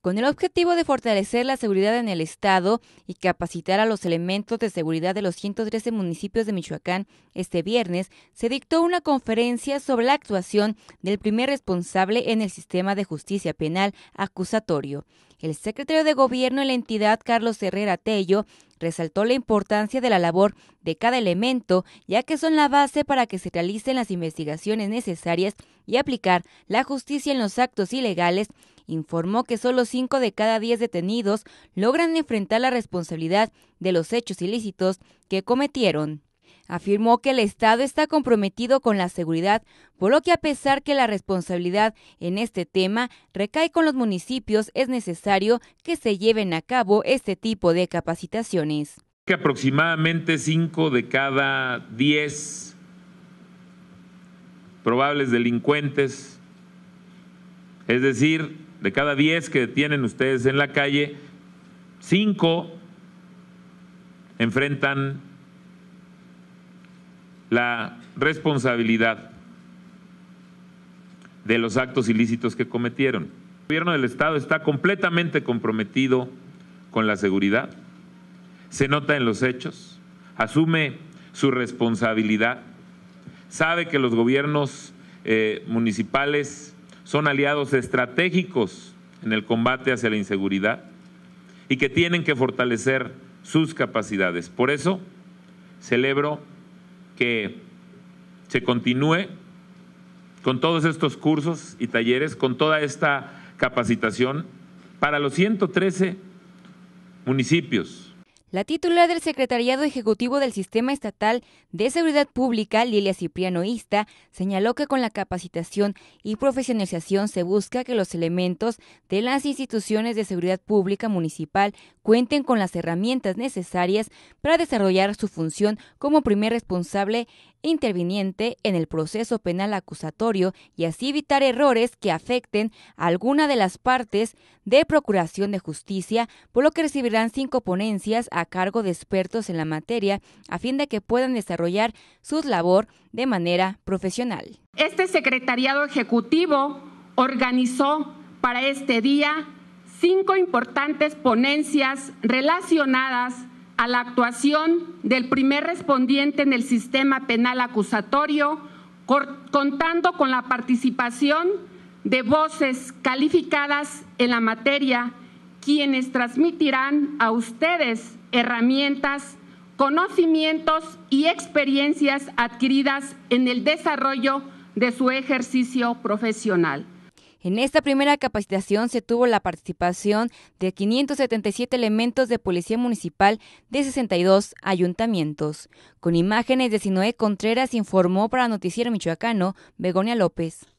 con el objetivo de fortalecer la seguridad en el Estado y capacitar a los elementos de seguridad de los 113 municipios de Michoacán, este viernes se dictó una conferencia sobre la actuación del primer responsable en el sistema de justicia penal acusatorio. El secretario de Gobierno de la entidad, Carlos Herrera Tello, resaltó la importancia de la labor de cada elemento, ya que son la base para que se realicen las investigaciones necesarias y aplicar la justicia en los actos ilegales informó que solo 5 de cada 10 detenidos logran enfrentar la responsabilidad de los hechos ilícitos que cometieron. Afirmó que el Estado está comprometido con la seguridad, por lo que a pesar que la responsabilidad en este tema recae con los municipios, es necesario que se lleven a cabo este tipo de capacitaciones. Que aproximadamente 5 de cada 10 probables delincuentes, es decir, de cada 10 que tienen ustedes en la calle, 5 enfrentan la responsabilidad de los actos ilícitos que cometieron. El gobierno del Estado está completamente comprometido con la seguridad, se nota en los hechos, asume su responsabilidad, sabe que los gobiernos eh, municipales son aliados estratégicos en el combate hacia la inseguridad y que tienen que fortalecer sus capacidades. Por eso celebro que se continúe con todos estos cursos y talleres, con toda esta capacitación para los 113 municipios la titular del Secretariado Ejecutivo del Sistema Estatal de Seguridad Pública, Lilia Cipriano Ista, señaló que con la capacitación y profesionalización se busca que los elementos de las instituciones de seguridad pública municipal cuenten con las herramientas necesarias para desarrollar su función como primer responsable e interviniente en el proceso penal acusatorio y así evitar errores que afecten a alguna de las partes de procuración de justicia, por lo que recibirán cinco ponencias a cargo de expertos en la materia a fin de que puedan desarrollar su labor de manera profesional. Este secretariado ejecutivo organizó para este día cinco importantes ponencias relacionadas a la actuación del primer respondiente en el sistema penal acusatorio, contando con la participación de voces calificadas en la materia, quienes transmitirán a ustedes herramientas, conocimientos y experiencias adquiridas en el desarrollo de su ejercicio profesional. En esta primera capacitación se tuvo la participación de 577 elementos de Policía Municipal de 62 ayuntamientos. Con imágenes de Sinoé Contreras informó para Noticiero Michoacano Begonia López.